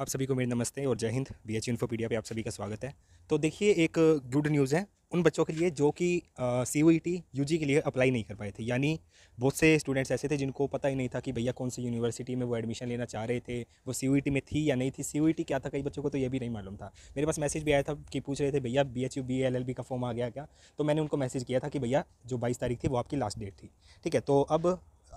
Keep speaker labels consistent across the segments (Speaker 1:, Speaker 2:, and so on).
Speaker 1: आप सभी को मेरे नमस्ते और जय हिंद बी एच इन्फोपीडिया पे आप सभी का स्वागत है तो देखिए एक गुड न्यूज़ है उन बच्चों के लिए जो कि सी ओ टी यू के लिए अप्लाई नहीं कर पाए थे यानी बहुत से स्टूडेंट्स ऐसे थे जिनको पता ही नहीं था कि भैया कौन सी यूनिवर्सिटी में वो एडमिशन लेना चाह रहे थे वो सी e में थी या नहीं थी सी e क्या था कई बच्चों को तो ये भी नहीं मालूम था मेरे पास मैसेज भी आया था कि पूछ रहे थे भैया B H U B L L B का फॉर्म आ गया क्या तो मैंने उनको मैसेज किया था कि भैया जो बाईस तारीख थी वो आपकी लास्ट डेट थी ठीक है तो अब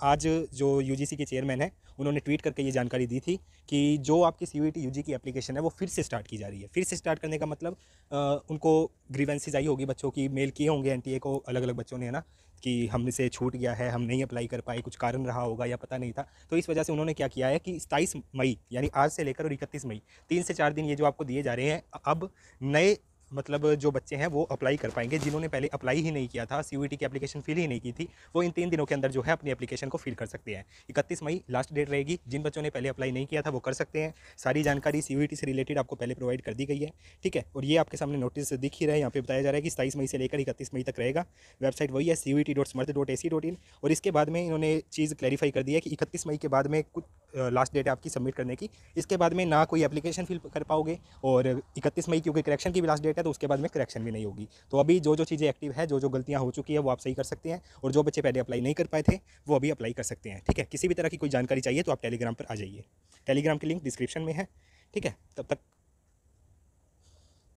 Speaker 1: आज जो यूजीसी के चेयरमैन हैं उन्होंने ट्वीट करके ये जानकारी दी थी कि जो आपकी सी यू की एप्लीकेशन है वो फिर से स्टार्ट की जा रही है फिर से स्टार्ट करने का मतलब आ, उनको ग्रीवेंसीज आई होगी बच्चों की मेल किए होंगे एन को अलग अलग बच्चों ने है ना कि हमसे छूट गया है हम नहीं अप्लाई कर पाए कुछ कारण रहा होगा या पता नहीं था तो इस वजह से उन्होंने क्या किया है कि सताईस मई यानी आज से लेकर और इकतीस मई तीन से चार दिन ये जो आपको दिए जा रहे हैं अब नए मतलब जो बच्चे हैं वो अप्लाई कर पाएंगे जिन्होंने पहले अप्लाई ही नहीं किया था सी की एप्लीकेशन फिल ही नहीं की थी वो इन तीन दिनों के अंदर जो है अपनी एप्लीकेशन को फिल कर सकते हैं इकतीस मई लास्ट डेट रहेगी जिन बच्चों ने पहले अप्लाई नहीं किया था वो कर सकते हैं सारी जानकारी सी से रिलेटेड आपको पहले प्रोवाइड कर दी गई है ठीक है और ये आपके सामने नोटिस दिख ही रहे हैं यहाँ पे बताया जा रहा है कि सताईस मई से लेकर इकतीस मई तक रहेगा वेबसाइट वही है सी टी डॉट ए सी इन और इसके बाद में इन्होंने चीज़ क्लैरिफाई कर दी है कि इकतीस मई के बाद में कुछ लास्ट डेट है आपकी सबमिट करने की इसके बाद में ना कोई एप्लीकेशन फिल कर पाओगे और इकतीस मई क्योंकि करेक्शन की भी लास्ट डेट है तो उसके बाद में करेक्शन भी नहीं होगी तो अभी जो जो चीज़ें एक्टिव है जो जो गलतियाँ हो चुकी है वो आप सही कर सकते हैं और जो बच्चे पहले अप्लाई नहीं कर पाए थे वो अभी अप्लाई कर सकते हैं ठीक है किसी भी तरह की कोई जानकारी चाहिए तो आप टेलीग्राम पर आ जाइए टेलीग्राम की लिंक डिस्क्रिप्शन में है ठीक है तब तक